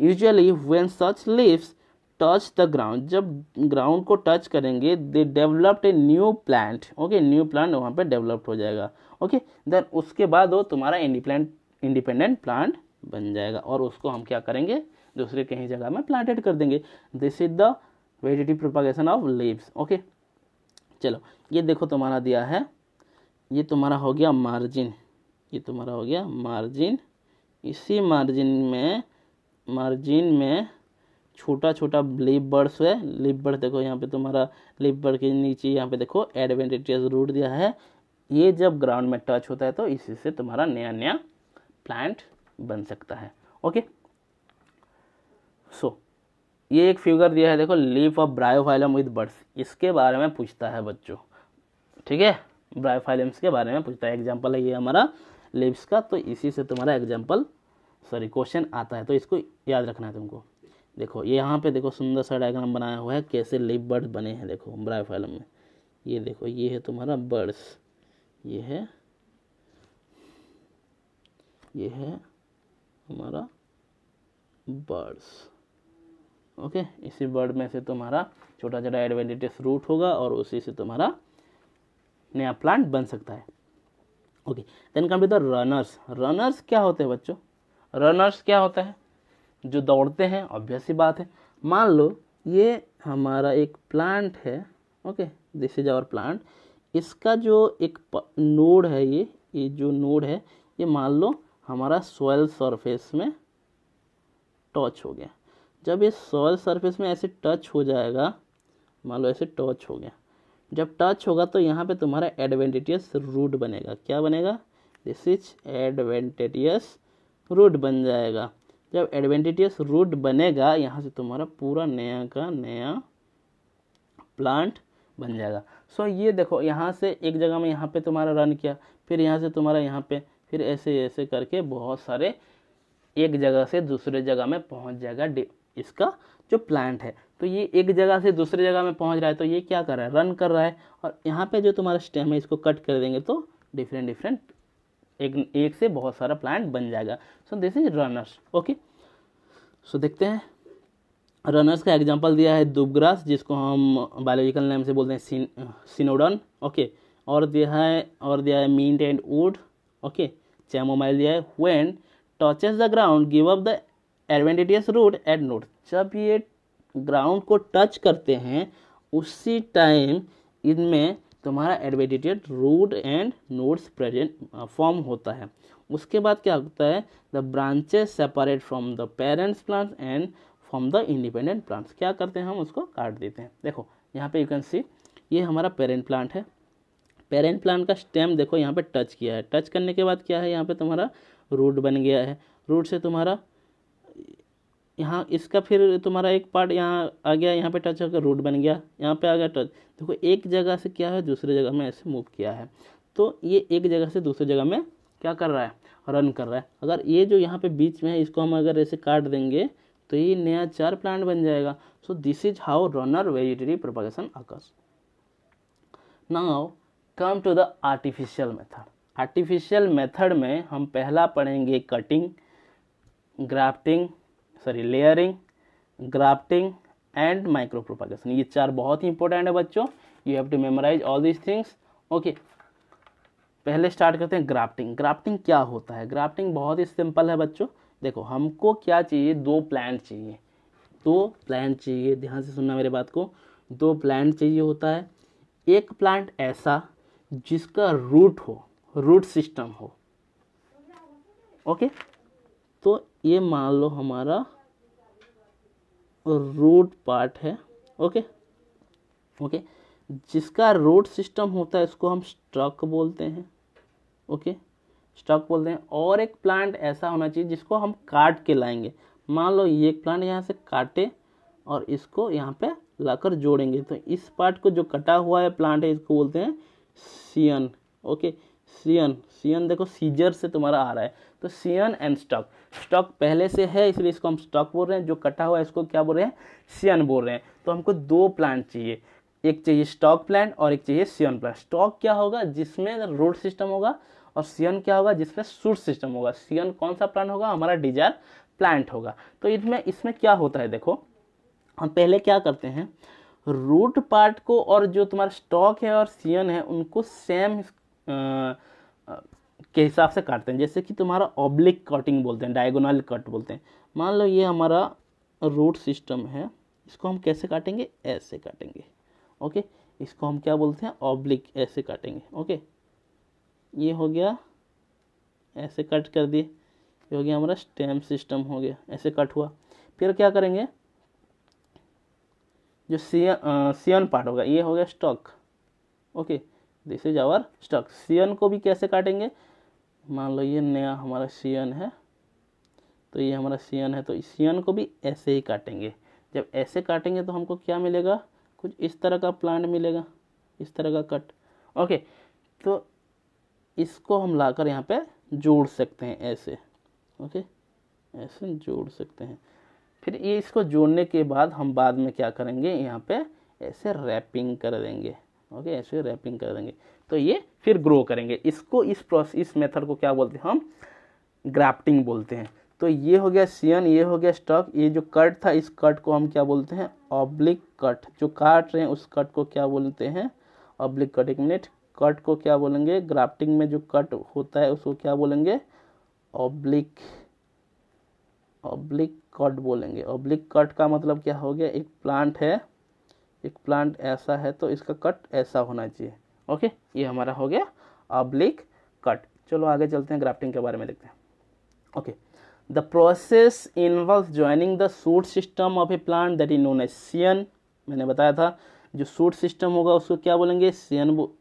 usually when such leaves touch the ground जब ग्राउंड को टच करेंगे they developed a new plant okay new plant वहाँ पर डेवलप्ड हो जाएगा ओके okay? देन उसके बाद वो तुम्हारा इंडिपेंडेंट इंडिपेंडेंट प्लांट बन जाएगा और उसको हम क्या करेंगे दूसरे कहीं जगह में प्लांटेड कर देंगे this is the vegetative propagation of leaves okay चलो ये देखो तुम्हारा दिया है ये तुम्हारा हो गया मार्जिन ये तुम्हारा हो गया मार्जिन इसी मार्जिन में मार्जिन में छोटा छोटा लिप बर्ड्स है लिप बर्ड देखो यहाँ पे तुम्हारा लिप बर्ड के नीचे यहाँ पे देखो एडवेंटेटियस रूट दिया है ये जब ग्राउंड में टच होता है तो इसी से तुम्हारा नया नया प्लांट बन सकता है ओके सो so, ये एक फिगर दिया है देखो leaf of bryophyllum with buds इसके बारे में पूछता है बच्चों ठीक है ब्रायोफाइलम्स के बारे में पूछता है एग्जाम्पल है ये हमारा लिप्स का तो इसी से तुम्हारा एग्जाम्पल सॉरी क्वेश्चन आता है तो इसको याद रखना है तुमको देखो ये यहाँ पे देखो सुंदर सा डायग्राम बनाया हुआ है कैसे लिप बर्ड बने हैं देखो ब्रायोफाइलम में ये देखो ये है तुम्हारा बर्ड्स ये है ये है हमारा बर्ड्स ओके इसी बर्ड में से तुम्हारा छोटा छोटा एडवेलिटस रूट होगा और उसी से तुम्हारा नया प्लांट बन सकता है okay then come to the runners runners क्या होते हैं बच्चों रनर्स क्या होता है जो दौड़ते हैं ऑब्वियस ही बात है मान लो ये हमारा एक प्लांट है okay this is our plant इसका जो एक नोड है ये ये जो नोड है ये मान लो हमारा सोयल सरफेस में टच हो गया जब ये सोयल सरफेस में ऐसे टच हो जाएगा मान लो ऐसे टच हो गया जब टच होगा तो यहाँ पे तुम्हारा एडवेंटेटियस रूट बनेगा क्या बनेगा दिस इज एडवेंटेटियस रूट बन जाएगा जब एडवेंटेटियस रूट बनेगा यहाँ से तुम्हारा पूरा नया का नया प्लांट बन जाएगा सो so, ये देखो यहाँ से एक जगह में यहाँ पे तुम्हारा रन किया फिर यहाँ से तुम्हारा यहाँ पे फिर ऐसे ऐसे करके बहुत सारे एक जगह से दूसरे जगह में पहुंच जाएगा इसका जो प्लांट है तो ये एक जगह से दूसरे जगह में पहुंच रहा है तो ये क्या कर रहा है रन कर रहा है और यहाँ पे जो तुम्हारा स्टेम है इसको कट कर देंगे तो डिफरेंट डिफरेंट एक एक से बहुत सारा प्लांट बन जाएगा so this is runners okay so देखते हैं रनर्स का एग्जाम्पल दिया है दुबग्रास जिसको हम बायोलॉजिकल नेम से बोलते हैं सिनोडन ओके और दिया है और दिया है mint and wood okay chamomile दिया है when touches the ground give up the adventitious root at node जब ये ग्राउंड को टच करते हैं उसी टाइम इनमें तुम्हारा adventitious root and nodes present form होता है उसके बाद क्या होता है the branches separate from the parents plants and from the independent plants क्या करते हैं हम उसको काट देते हैं देखो यहाँ पे यू कैन सी ये हमारा पेरेंट प्लांट है पेरेंट प्लांट का स्टेम देखो यहाँ पे टच किया है टच करने के बाद क्या है यहाँ पे तुम्हारा रूट बन गया है रूट से तुम्हारा यहाँ इसका फिर तुम्हारा एक पार्ट यहाँ आ गया यहाँ पे टच होकर रूट बन गया यहाँ पे आ गया टच देखो एक जगह से क्या है दूसरी जगह में ऐसे मूव किया है तो ये एक जगह से दूसरी जगह में क्या कर रहा है रन कर रहा है अगर ये जो यहाँ पर बीच में है इसको हम अगर ऐसे काट देंगे तो ये नया चार प्लांट बन जाएगा so this is how runner वेजिटेरी propagation occurs now come to the artificial method artificial method में हम पहला पढ़ेंगे cutting grafting sorry layering grafting and micro propagation ये चार बहुत ही इंपॉर्टेंट है बच्चों you have to memorise all these things okay पहले स्टार्ट करते हैं ग्राफ्टिंग ग्राफ्टिंग क्या होता है ग्राफ्टिंग बहुत ही सिंपल है बच्चों देखो हमको क्या चाहिए दो प्लांट चाहिए दो प्लांट चाहिए ध्यान से सुनना मेरे बात को दो प्लांट चाहिए होता है एक प्लांट ऐसा जिसका रूट हो रूट सिस्टम हो ओके तो ये मान लो हमारा रूट पार्ट है ओके ओके जिसका रूट सिस्टम होता है इसको हम स्ट्रक बोलते हैं ओके स्टक बोलते हैं और एक प्लांट ऐसा होना चाहिए जिसको हम काट के लाएंगे मान लो ये प्लांट यहाँ से काटे और इसको यहाँ पे लाकर जोड़ेंगे तो इस पार्ट को जो कटा हुआ है प्लांट है इसको बोलते हैं सीएन ओके सीएन सीएन देखो सीजर से तुम्हारा आ रहा है तो सीएन एंड स्टक स्टक पहले से है इसलिए इसको हम स्टक बोल रहे हैं जो कटा हुआ है इसको क्या बोल रहे हैं सीएन बोल रहे हैं तो हमको दो प्लांट चाहिए एक चाहिए स्टॉक प्लांट और एक चाहिए सीएन प्लांट स्टॉक क्या होगा जिसमें रोड सिस्टम होगा और सीएन क्या होगा जिसमें सूट सिस्टम होगा सीएन कौन सा प्लांट होगा हमारा डिजायर प्लांट होगा तो इसमें इसमें क्या होता है देखो हम पहले क्या करते हैं रूट पार्ट को और जो तुम्हारा स्टॉक है और सीएन है उनको सेम के हिसाब से काटते हैं जैसे कि तुम्हारा ऑब्लिक कटिंग बोलते हैं डायगोनल कट बोलते हैं मान लो ये हमारा रूट सिस्टम है इसको हम कैसे काटेंगे ऐसे काटेंगे ओके इसको हम क्या बोलते हैं ऑब्लिक ऐसे काटेंगे ओके ये हो गया ऐसे कट कर दिए ये हो गया हमारा स्टेम सिस्टम हो गया ऐसे कट हुआ फिर क्या करेंगे जो सीएन एन पार्ट होगा ये हो गया stock okay this is our stock scion को भी कैसे काटेंगे मान लो ये नया हमारा सीएन है तो ये हमारा सीएन है तो सीएन को भी ऐसे ही काटेंगे जब ऐसे काटेंगे तो हमको क्या मिलेगा कुछ इस तरह का प्लांट मिलेगा इस तरह का कट ओके तो इसको हम लाकर यहाँ पे जोड़ सकते हैं ऐसे ओके ऐसे जोड़ सकते हैं फिर ये इसको जोड़ने के बाद हम बाद में क्या करेंगे यहाँ पे ऐसे रैपिंग कर देंगे ओके ऐसे रैपिंग कर देंगे तो ये फिर ग्रो करेंगे इसको इस प्रोसेस इस मेथड को क्या बोलते हैं हम ग्राफ्टिंग बोलते हैं तो ये हो गया सीएन ये हो गया स्टॉक ये जो कट था इस कट को हम क्या बोलते हैं ऑब्लिक कट जो काट रहे हैं उस कट को क्या बोलते हैं ऑब्लिक कट एक मिनट कट को क्या बोलेंगे ग्राफ्टिंग में जो कट होता है उसको क्या बोलेंगे ऑब्लिक ऑब्लिक कट बोलेंगे ऑब्लिक कट का मतलब क्या हो गया एक प्लांट है एक प्लांट ऐसा है तो इसका कट ऐसा होना चाहिए ओके ये हमारा हो गया ऑब्लिक कट चलो आगे चलते हैं ग्राफ्टिंग के बारे में देखते हैं okay the process involve joining the shoot system of a plant that is known as scion मैंने बताया था जो सूट सिस्टम होगा उसको क्या बोलेंगे सियन बो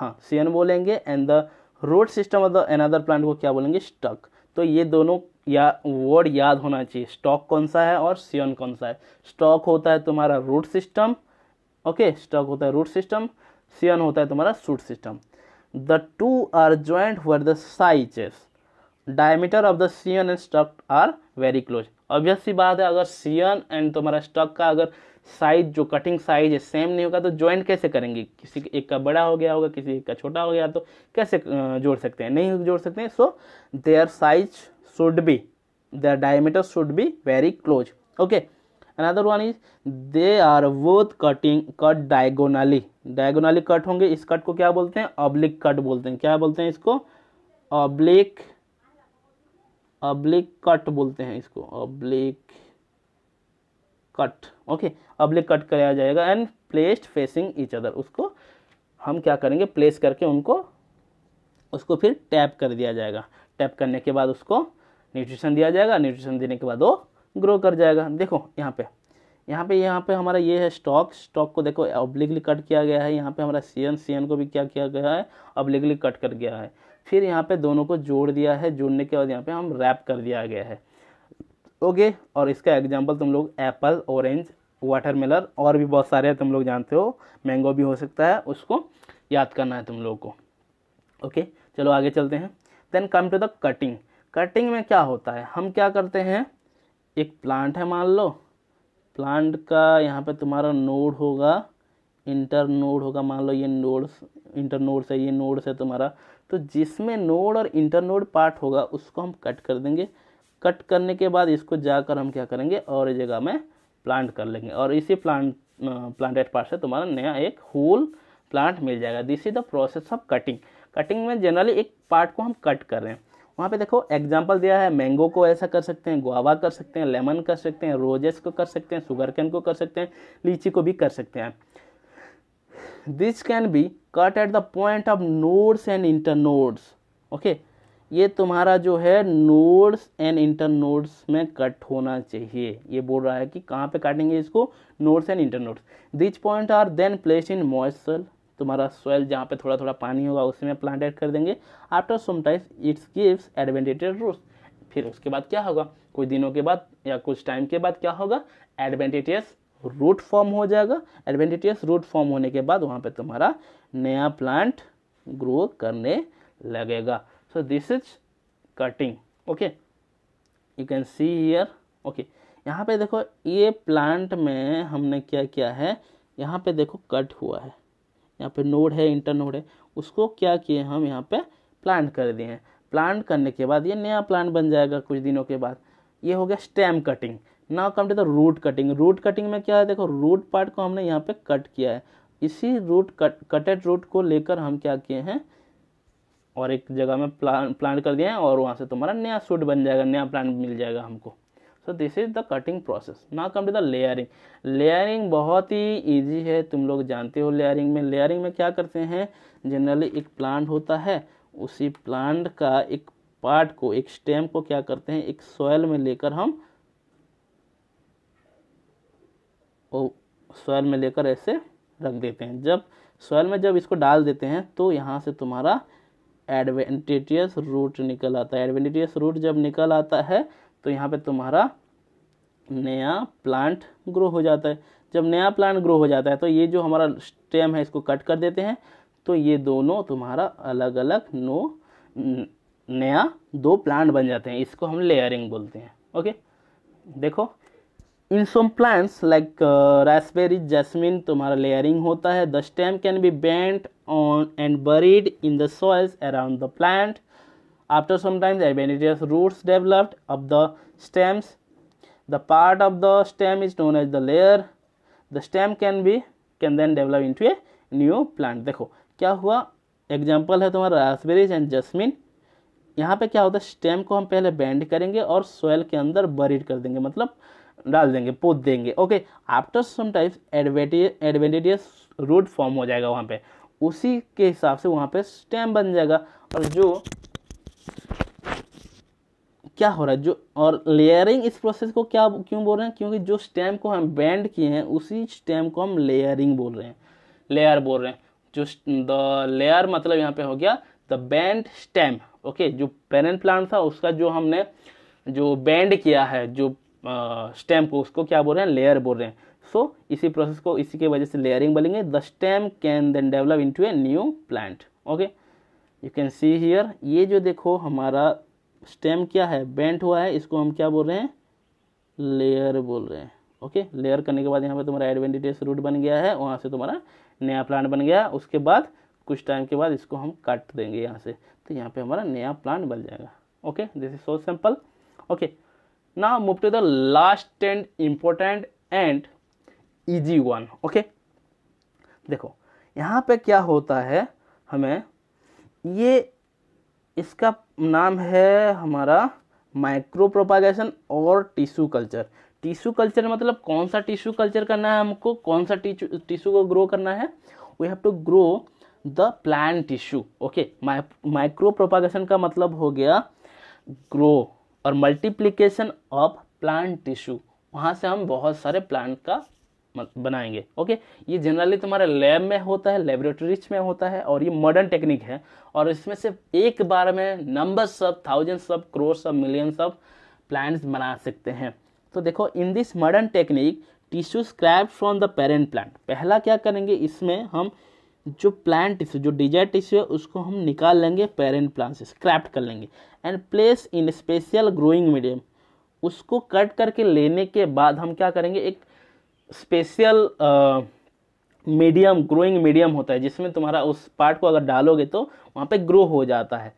हाँ सियन बोलेंगे and the root system of the another plant को क्या बोलेंगे स्टक तो ये दोनों या वर्ड याद होना चाहिए स्टॉक कौन सा है और सियन कौन सा है स्टॉक होता है तुम्हारा रूट सिस्टम ओके स्टॉक होता है रूट सिस्टम सियन होता है तुम्हारा shoot system the two are joint where the size diameter of the scion and stock are very close obvious सी बात है अगर सियन एंड तुम्हारा स्टॉक का अगर साइज जो कटिंग साइज है सेम नहीं होगा तो ज्वाइंट कैसे करेंगे किसी एक का बड़ा हो गया होगा किसी एक का छोटा हो गया तो कैसे जोड़ सकते हैं नहीं जोड़ सकते हैं so their size should be the diameter should be very close okay another one is they are both cutting cut diagonally diagonally cut होंगे इस cut को क्या बोलते हैं oblique cut बोलते हैं क्या बोलते हैं इसको oblique oblique cut बोलते हैं इसको oblique cut okay oblique cut कराया जाएगा and placed facing each other उसको हम क्या करेंगे प्लेस करके उनको उसको फिर टैप कर दिया जाएगा टैप करने के बाद उसको न्यूट्रिशन दिया जाएगा न्यूट्रिशन देने के बाद वो ग्रो कर जाएगा देखो यहाँ पे यहाँ पे यहाँ पे हमारा ये है स्टॉक स्टॉक को देखो ऑब्लिकली कट किया गया है यहाँ पे हमारा सीएन सीएन को भी क्या किया गया है ऑब्लिकली कट कर गया है फिर यहाँ पे दोनों को जोड़ दिया है जोड़ने के बाद यहाँ पे हम रैप कर दिया गया है ओके और इसका एग्जाम्पल तुम लोग एप्पल ऑरेंज वाटरमेलर और भी बहुत सारे हैं तुम लोग जानते हो मैंगो भी हो सकता है उसको याद करना है तुम लोग को ओके चलो आगे चलते हैं then come to the cutting cutting में क्या होता है हम क्या करते हैं एक प्लांट है मान लो प्लांट का यहाँ पे तुम्हारा नोड होगा इंटर नोड होगा मान लो ये नोड इंटर नोड से ये नोड से तुम्हारा तो जिसमें नोड और इंटर नोड पार्ट होगा उसको हम कट कर देंगे कट करने के बाद इसको जाकर हम क्या करेंगे और जगह में प्लांट कर लेंगे और इसी प्लांट प्लांटेड पार्ट से तुम्हारा नया एक होल प्लांट मिल जाएगा this is the process of cutting cutting में जनरली एक पार्ट को हम कट कर रहे हैं वहाँ पे देखो एग्जाम्पल दिया है मैंगो को ऐसा कर सकते हैं गुआवा कर सकते हैं लेमन कर सकते हैं रोजेस को कर सकते हैं शुगर कैन को कर सकते हैं लीची को भी कर सकते हैं this can be cut at the point of nodes and inter nodes okay ये तुम्हारा जो है नोड्स एंड इंटर नोड्स में कट होना चाहिए ये बोल रहा है कि कहाँ पे काटेंगे इसको nodes and inter nodes this point are then place in moisture तुम्हारा सोयल जहाँ पे थोड़ा थोड़ा पानी होगा उसमें प्लांट ऐड कर देंगे after sometimes its gives adventitious roots फिर उसके बाद क्या होगा कुछ दिनों के बाद या कुछ टाइम के बाद क्या होगा एडवेंटेटियस रूट फॉर्म हो जाएगा एडवेंटेटियस रूट फॉर्म होने के बाद वहाँ पर तुम्हारा नया प्लांट ग्रो करने लगेगा so this is cutting okay you can see here okay यहाँ पे देखो ये प्लांट में हमने क्या किया है यहाँ पे देखो कट हुआ है यहाँ पे नोड है इंटर नोड है उसको क्या किए हम यहाँ पे प्लांट कर दिए हैं प्लांट करने के बाद ये नया प्लांट बन जाएगा कुछ दिनों के बाद ये हो गया stem cutting now come to the root cutting root cutting में क्या है देखो रूट पार्ट को हमने यहाँ पे कट किया है इसी रूट कट कटेड रूट को लेकर हम क्या किए हैं और एक जगह में प्लान प्लांट कर दिए हैं और वहाँ से तुम्हारा नया सूट बन जाएगा नया प्लांट मिल जाएगा हमको so this is the cutting process ना come to the layering layering बहुत ही ईजी है तुम लोग जानते हो लेयरिंग में लेयरिंग में क्या करते हैं जनरली एक प्लांट होता है उसी प्लांट का एक पार्ट को एक स्टेम को क्या करते हैं एक सॉयल में लेकर हम सॉयल में लेकर ऐसे रख देते हैं जब सॉयल में जब इसको डाल देते हैं तो यहाँ से तुम्हारा एडवेंटेटियस रूट निकल आता है एडवेंटेटियस रूट जब निकल आता है तो यहाँ पे तुम्हारा नया प्लांट ग्रो हो जाता है जब नया प्लांट ग्रो हो जाता है तो ये जो हमारा स्टेम है इसको कट कर देते हैं तो ये दोनों तुम्हारा अलग अलग नो नया दो प्लांट बन जाते हैं इसको हम लेयरिंग बोलते हैं ओके देखो in some plants like raspberry jasmine तुम्हारा लेयरिंग होता है the stem can be bent on and buried in the soils around the plant After some time, the adventitious roots developed of the stems. The part of the stem is known as the layer. The stem can be can then develop into a new plant. dekho kya hua example hai tumhara raspberries and jasmine यहाँ पे क्या होता है stem को हम पहले band करेंगे और सोयल के अंदर बरीड कर देंगे मतलब डाल देंगे पोत देंगे okay after some times adventitious root form हो जाएगा वहाँ पे उसी के हिसाब से वहाँ पे स्टेम बन जाएगा और जो क्या हो रहा है जो और लेयरिंग इस प्रोसेस को क्या क्यों बोल रहे हैं क्योंकि जो स्टेम को हम बैंड किए हैं उसी स्टेम को हम लेयरिंग बोल रहे हैं लेयर बोल रहे हैं जो द लेयर मतलब यहाँ पे हो गया द बैंड स्टेम ओके जो पेरेंट प्लांट था उसका जो हमने जो बैंड किया है जो स्टेम uh, को उसको क्या बोल रहे हैं लेयर बोल रहे हैं सो so, इसी प्रोसेस को इसी के वजह से लेयरिंग बोलेंगे the stem can then develop to a new plant okay you can see here ये जो देखो हमारा स्टेम क्या है बेंट हुआ है इसको हम क्या बोल रहे हैं लेयर बोल रहे हैं ओके लेयर करने के बाद यहाँ पे तुम्हारा एडवेंटिटेस रूट बन गया है वहाँ से तुम्हारा नया प्लांट बन गया उसके बाद कुछ टाइम के बाद इसको हम काट देंगे यहाँ से तो यहाँ पे हमारा नया प्लांट बन जाएगा okay this is so simple okay ना move to the last and important and easy one okay देखो यहाँ पे क्या होता है हमें ये इसका नाम है हमारा माइक्रो प्रोपागेशन और टिश्यू कल्चर टिश्यू कल्चर मतलब कौन सा टिश्यू कल्चर करना है हमको कौन सा टिश्यू को ग्रो करना है we have to grow the plant tissue okay micro propagation का मतलब हो गया ग्रो और मल्टीप्लीकेशन ऑफ प्लांट टिश्यू वहाँ से हम बहुत सारे प्लांट का बनाएंगे ओके ये जनरली तुम्हारे लैब में होता है लेबोरेटरीज में होता है और ये मॉडर्न टेक्निक है और इसमें से एक बार में नंबर सब थाउजेंड सब क्रोर्स सब मिलियन सब प्लांट्स बना सकते हैं तो देखो in this modern technique tissue scrap from the parent plant पहला क्या करेंगे इसमें हम जो प्लांट टिश्यू जो डिजाइट टिश्यू है उसको हम निकाल लेंगे पेरेंट प्लांट से स्क्रैप्ट कर लेंगे and place in special growing medium उसको कट करके लेने के बाद हम क्या करेंगे एक स्पेशल मीडियम ग्रोइंग मीडियम होता है जिसमें तुम्हारा उस पार्ट को अगर डालोगे तो वहाँ पे ग्रो हो जाता है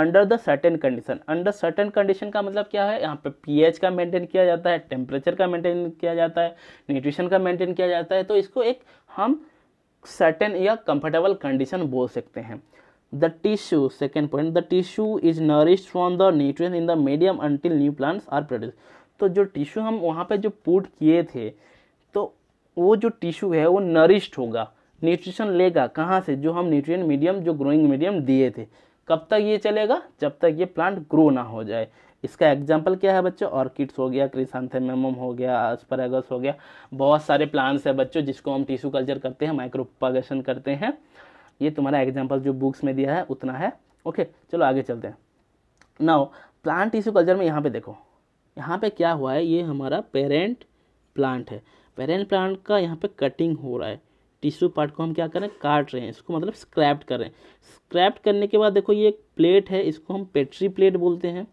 under the certain condition under certain condition का मतलब क्या है यहाँ पे पीएच का मेंटेन किया जाता है टेम्परेचर का मेंटेन किया जाता है न्यूट्रिशन का मेंटेन किया जाता है तो इसको एक हम सर्टेन या कंफर्टेबल कंडीशन बोल सकते हैं the tissue second point the tissue is nourish from the nutrition in the medium until new plants are produce तो जो टिश्यू हम वहाँ पे जो पुट किए थे तो वो जो टिश्यू है वो नरिश्ड होगा न्यूट्रिशन लेगा कहाँ से जो हम न्यूट्रिएंट मीडियम जो ग्रोइंग मीडियम दिए थे कब तक ये चलेगा जब तक ये प्लांट ग्रो ना हो जाए इसका एग्जाम्पल क्या है बच्चों ऑर्किड्स हो गया क्रिसांथेमम हो गया अस्परागस हो गया बहुत सारे प्लांट्स हैं बच्चों जिसको हम टिश्यू कल्चर करते हैं माइक्रोपागेशन करते हैं ये तुम्हारा एग्जाम्पल जो बुक्स में दिया है उतना है ओके चलो आगे चलते हैं नाउ प्लांट टिश्यू कल्चर में यहाँ पे देखो यहाँ पे क्या हुआ है ये हमारा पेरेंट प्लांट है पेरेंट प्लांट का यहाँ पे कटिंग हो रहा है टिश्यू पार्ट को हम क्या करें काट रहे हैं इसको मतलब स्क्रैप्ट कर रहे हैं स्क्रैप्ट करने के बाद देखो ये एक प्लेट है इसको हम पेट्री प्लेट बोलते हैं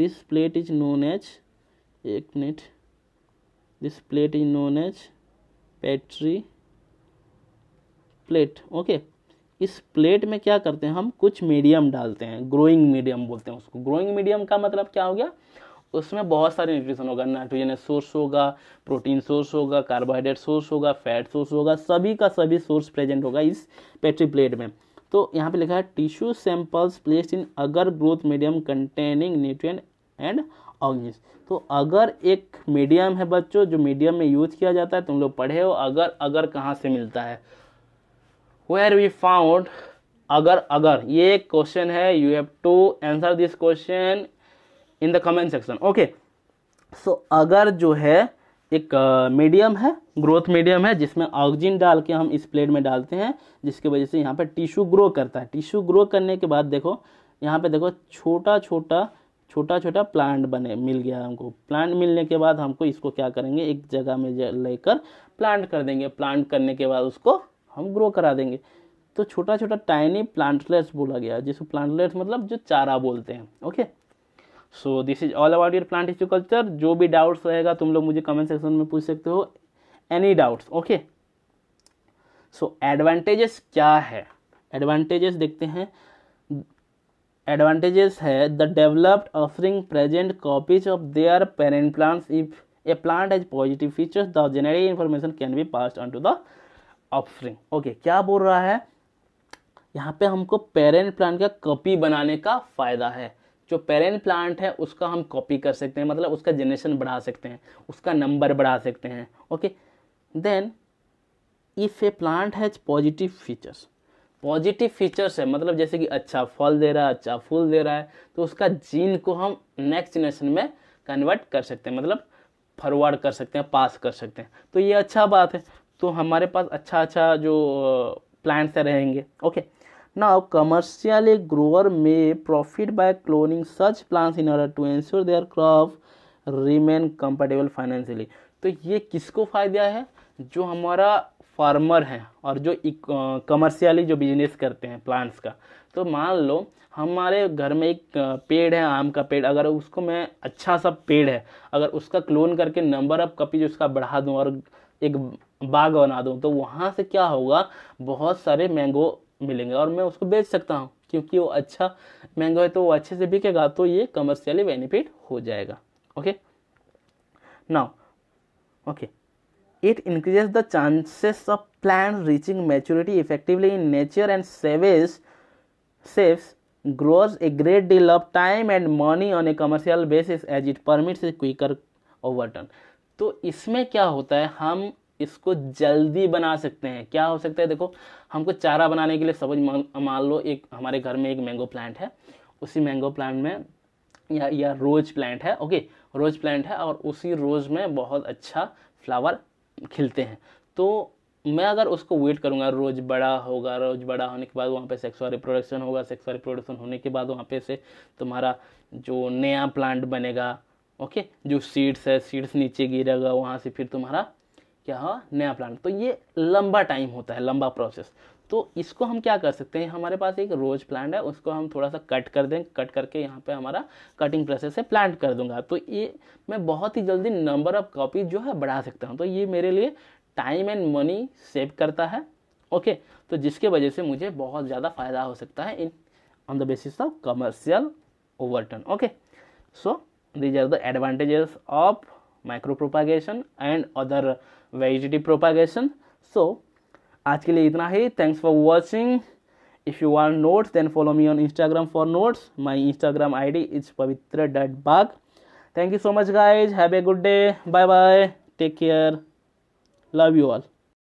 this plate is known as एक minute this plate is known as petri plate okay इस प्लेट में क्या करते हैं हम कुछ मीडियम डालते हैं ग्रोइंग मीडियम बोलते हैं उसको ग्रोइंग मीडियम का मतलब क्या हो गया उसमें बहुत सारे न्यूट्रिशन होगा नाइट्रोजन सोर्स होगा प्रोटीन सोर्स होगा कार्बोहाइड्रेट सोर्स होगा फैट सोर्स होगा सभी का सभी सोर्स प्रेजेंट होगा इस पेट्री प्लेट में तो यहाँ पे लिखा है टिश्यू सैंपल्स प्लेस्ड इन अगर growth medium containing nutrient and organisms तो अगर एक मीडियम है बच्चों जो मीडियम में यूज किया जाता है तुम लोग पढ़े हो अगर अगर कहाँ से मिलता है वेयर वी फाउंड अगर अगर ये एक क्वेश्चन है you have to answer this question in the comment section okay so अगर जो है एक मीडियम है ग्रोथ मीडियम है जिसमें ऑक्सीजन डाल के हम इस प्लेट में डालते हैं जिसकी वजह से यहाँ पर टिश्यू ग्रो करता है टिश्यू ग्रो करने के बाद देखो यहाँ पे देखो छोटा छोटा छोटा छोटा प्लांट बने मिल गया हमको प्लांट मिलने के बाद हमको इसको क्या करेंगे एक जगह में लेकर प्लांट कर देंगे प्लांट करने के बाद उसको हम ग्रो करा देंगे तो छोटा छोटा टाइनी प्लांटलेट्स बोला गया जिसको प्लांटलेट्स मतलब जो चारा बोलते हैं okay so this is all about your plant tissue culture जो भी डाउट्स रहेगा तुम लोग मुझे कमेंट सेक्शन में पूछ सकते हो any doubts okay so advantages क्या है एडवांटेजेस देखते हैं एडवांटेजेस है the developed offering present copies of their parent plants if a plant has positive features the genetic information can be pass on to the offering okay क्या बोल रहा है यहाँ पे हमको पेरेंट प्लांट का कॉपी बनाने का फ़ायदा है जो पेरेंट प्लांट है उसका हम कॉपी कर सकते हैं मतलब उसका जनरेशन बढ़ा सकते हैं उसका नंबर बढ़ा सकते हैं okay then if a plant has positive features positive features है मतलब जैसे कि अच्छा फल दे रहा है अच्छा फूल दे रहा है तो उसका जीन को हम नेक्स्ट जनरेशन में कन्वर्ट कर सकते हैं मतलब फॉरवर्ड कर सकते हैं पास कर सकते हैं तो ये अच्छा बात है तो हमारे पास अच्छा अच्छा जो प्लांट्स रहेंगे okay okay. Now, commercial grower grower may profit by cloning such plants in order to ensure their crop remain compatible financially. तो ये किसको फायदा है जो हमारा फार्मर है और जो कमर्शियली e- जो बिजनेस करते हैं प्लांट्स का तो मान लो हमारे घर में एक पेड़ है आम का पेड़ अगर उसको मैं अच्छा सा पेड़ है अगर उसका क्लोन करके नंबर ऑफ जो उसका बढ़ा दूँ और एक बाग बना दूँ तो वहाँ से क्या होगा बहुत सारे मैंगो मिलेंगे और मैं उसको बेच सकता हूँ क्योंकि वो अच्छा महंगा है तो वो अच्छे से बिकेगा तो ये कमर्शियली बेनिफिट हो जाएगा okay now okay it increases the chances of plan reaching maturity effectively in nature and saves saves grows a great deal of time and money on a commercial basis as it permits a quicker turn तो इसमें क्या होता है हम इसको जल्दी बना सकते हैं क्या हो सकता है देखो हमको चारा बनाने के लिए समझ मान लो एक हमारे घर में एक मैंगो प्लांट है उसी मैंगो प्लांट में या या रोज प्लांट है ओके रोज प्लांट है और उसी रोज में बहुत अच्छा फ्लावर खिलते हैं तो मैं अगर उसको वेट करूंगा रोज़ बड़ा होगा रोज़ बड़ा होने के बाद वहाँ पे सेक्सुअल रिप्रोडक्शन होगा सेक्सुअल रिप्रोडक्शन होने के बाद वहाँ पे से तुम्हारा जो नया प्लांट बनेगा ओके जो सीड्स है सीड्स नीचे गिरेगा वहाँ से फिर तुम्हारा क्या हो हाँ, नया प्लांट तो ये लंबा टाइम होता है लंबा प्रोसेस तो इसको हम क्या कर सकते हैं हमारे पास एक रोज प्लांट है उसको हम थोड़ा सा कट कर दें कट करके यहाँ पे हमारा कटिंग प्रोसेस है प्लांट कर दूंगा तो ये मैं बहुत ही जल्दी नंबर ऑफ कॉपी जो है बढ़ा सकता हूँ तो ये मेरे लिए टाइम एंड मनी सेव करता है ओके तो जिसके वजह से मुझे बहुत ज़्यादा फायदा हो सकता है in on the basis of commercial overturn okay so these are the advantages of micro propagation and other vegetative propagation so आज के लिए इतना ही thanks for watching if you want notes then follow me on Instagram for notes my Instagram I D is Pavitra dot Bag thank you so much guys have a good day bye bye take care love you all